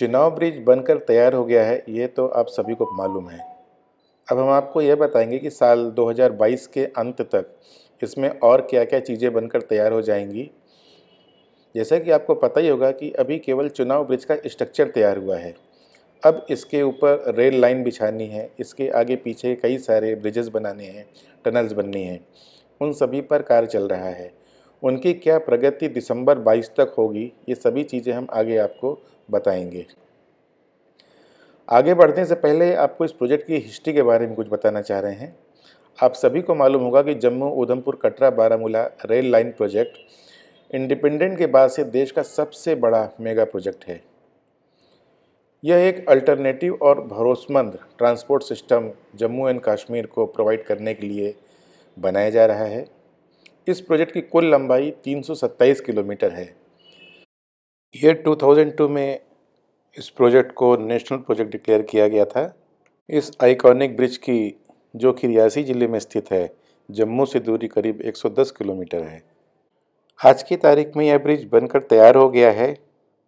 चुनाव ब्रिज बनकर तैयार हो गया है ये तो आप सभी को मालूम है अब हम आपको यह बताएंगे कि साल 2022 के अंत तक इसमें और क्या क्या चीज़ें बनकर तैयार हो जाएंगी जैसा कि आपको पता ही होगा कि अभी केवल चुनाव ब्रिज का स्ट्रक्चर तैयार हुआ है अब इसके ऊपर रेल लाइन बिछानी है इसके आगे पीछे कई सारे ब्रिजेस बनाने हैं टनल्स बननी हैं उन सभी पर कार्य चल रहा है उनकी क्या प्रगति दिसंबर 22 तक होगी ये सभी चीज़ें हम आगे आपको बताएंगे आगे बढ़ने से पहले आपको इस प्रोजेक्ट की हिस्ट्री के बारे में कुछ बताना चाह रहे हैं आप सभी को मालूम होगा कि Jammu Udhampur Katra Baramulla rail line project independent के बाद से देश का सबसे बड़ा मेगा प्रोजेक्ट है यह एक अल्टरनेटिव और भरोसमंद transport system Jammu and Kashmir को प्रोवाइड करने के लिए बनाया जा रहा है इस प्रोजेक्ट की कुल लंबाई 327 किलोमीटर है ईयर 2002 में इस प्रोजेक्ट को नेशनल प्रोजेक्ट डिक्लेयर किया गया था इस आइकॉनिक ब्रिज की जो कि रियासी ज़िले में स्थित है जम्मू से दूरी करीब 110 किलोमीटर है आज की तारीख में यह ब्रिज बनकर तैयार हो गया है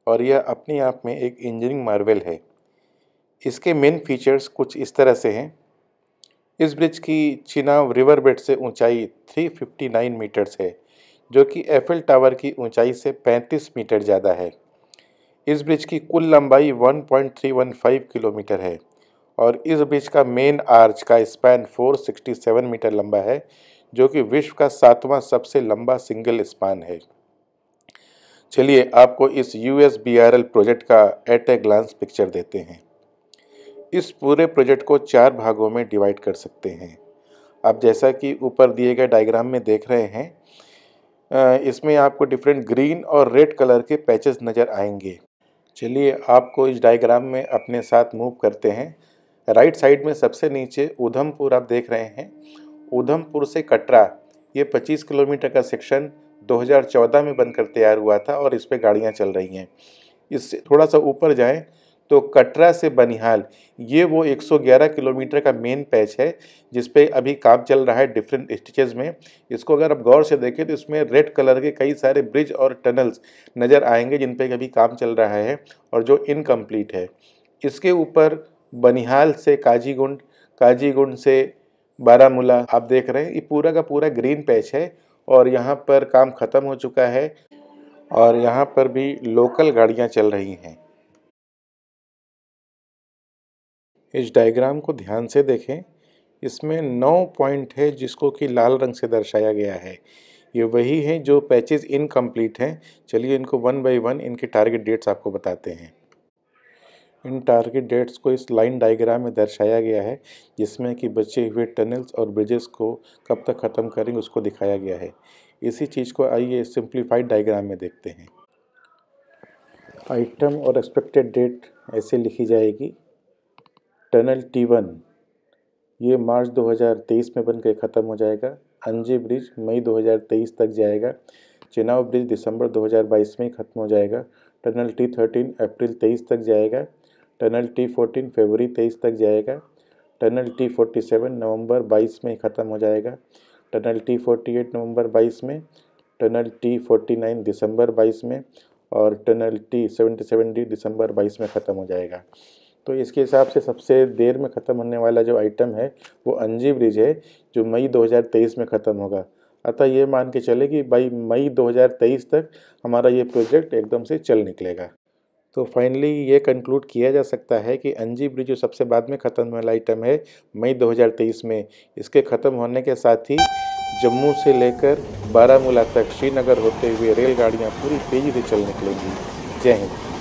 और यह अपने आप में एक इंजीनियरिंग मार्वल है इसके मेन फीचर्स कुछ इस तरह से हैं इस ब्रिज की चिनाव रिवर बेड से ऊंचाई 359 मीटर्स है जो कि एफिल टावर की ऊंचाई से 35 मीटर ज़्यादा है इस ब्रिज की कुल लंबाई 1.315 किलोमीटर है और इस ब्रिज का मेन आर्च का स्पैन 467 मीटर लंबा है जो कि विश्व का सातवां सबसे लंबा सिंगल स्पैन है चलिए आपको इस यू प्रोजेक्ट का एट ए ग्लांस पिक्चर देते हैं इस पूरे प्रोजेक्ट को चार भागों में डिवाइड कर सकते हैं आप जैसा कि ऊपर दिए गए डायग्राम में देख रहे हैं इसमें आपको डिफरेंट ग्रीन और रेड कलर के पैचेस नज़र आएंगे चलिए आपको इस डायग्राम में अपने साथ मूव करते हैं राइट साइड में सबसे नीचे उधमपुर आप देख रहे हैं उधमपुर से कटरा ये 25 किलोमीटर का सेक्शन 2014 में बनकर तैयार हुआ था और इस पर गाड़ियाँ चल रही हैं इससे थोड़ा सा ऊपर जाएँ तो कटरा से बनिहाल ये वो 111 किलोमीटर का मेन पैच है जिस पे अभी काम चल रहा है डिफरेंट स्टिचेज में इसको अगर आप गौर से देखें तो इसमें रेड कलर के कई सारे ब्रिज और टनल्स नज़र आएंगे जिन पे अभी काम चल रहा है और जो इनकम्प्लीट है इसके ऊपर बनिहाल से काजीगुंड काजीगुंड से बारामूला आप देख रहे हैं ये पूरा का पूरा ग्रीन पैच है और यहाँ पर काम ख़त्म हो चुका है और यहाँ पर भी लोकल गाड़ियाँ चल रही हैं इस डायग्राम को ध्यान से देखें इसमें नौ पॉइंट है जिसको कि लाल रंग से दर्शाया गया है ये वही हैं जो पैचेज इनकम्प्लीट हैं चलिए इनको वन बाय वन इनके टारगेट डेट्स आपको बताते हैं इन टारगेट डेट्स को इस लाइन डायग्राम में दर्शाया गया है जिसमें कि बचे हुए टनल्स और ब्रिजेस को कब तक ख़त्म करेंगे उसको दिखाया गया है इसी चीज़ को आइए सिंप्लीफाइड डायग्राम में देखते हैं आइटम और एक्सपेक्टेड डेट ऐसे लिखी जाएगी टनल टी वन ये मार्च 2023 में बनकर ख़त्म हो जाएगा अंजे ब्रिज मई 2023 तक जाएगा चिनाव ब्रिज दिसंबर 2022 में ख़त्म हो जाएगा टनल टी थर्टीन अप्रैल तेईस तक जाएगा टनल टी फोर्टीन फरवरी तेईस तक जाएगा टनल टी फोर्टी सेवन नवम्बर बाईस में ख़त्म हो जाएगा टनल टी फोर्टी एट नवम्बर बाईस में टनल टी फोर्टी नाइन दिसंबर बाईस में और tunnel T seventy seven D दिसंबर बाईस में ख़त्म हो जाएगा तो इसके हिसाब से सबसे देर में ख़त्म होने वाला जो आइटम है वो अंजी ब्रिज है जो मई 2023 में ख़त्म होगा अतः ये मान के चले कि भाई मई 2023 तक हमारा ये प्रोजेक्ट एकदम से चल निकलेगा तो फाइनली ये कंक्लूड किया जा सकता है कि अंजी ब्रिज जो सबसे बाद में ख़त्म होने वाला आइटम है मई 2023 में इसके ख़त्म होने के साथ ही जम्मू से लेकर बारामूला तक श्रीनगर होते हुए रेलगाड़ियाँ पूरी तेज़ी से चल निकलेंगी जय हिंद